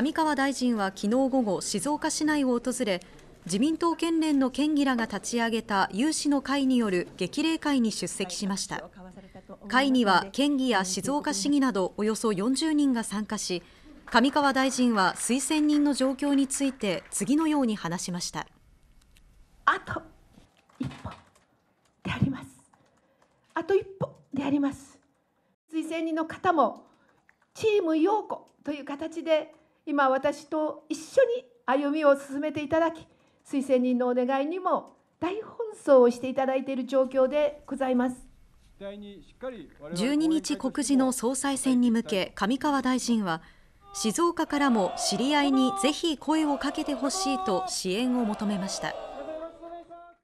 上川大臣は昨日午後、静岡市内を訪れ、自民党県連の県議らが立ち上げた有志の会による激励会に出席しました会には県議や静岡市議などおよそ40人が参加し上川大臣は推薦人の状況について次のように話しましたあと一歩でありますあと一歩であります推薦人の方もチーム陽子という形で今私と一緒に歩みを進めていただき推薦人のお願いにも大奔走をしていただいている状況でございます12日告示の総裁選に向け上川大臣は静岡からも知り合いにぜひ声をかけてほしいと支援を求めました。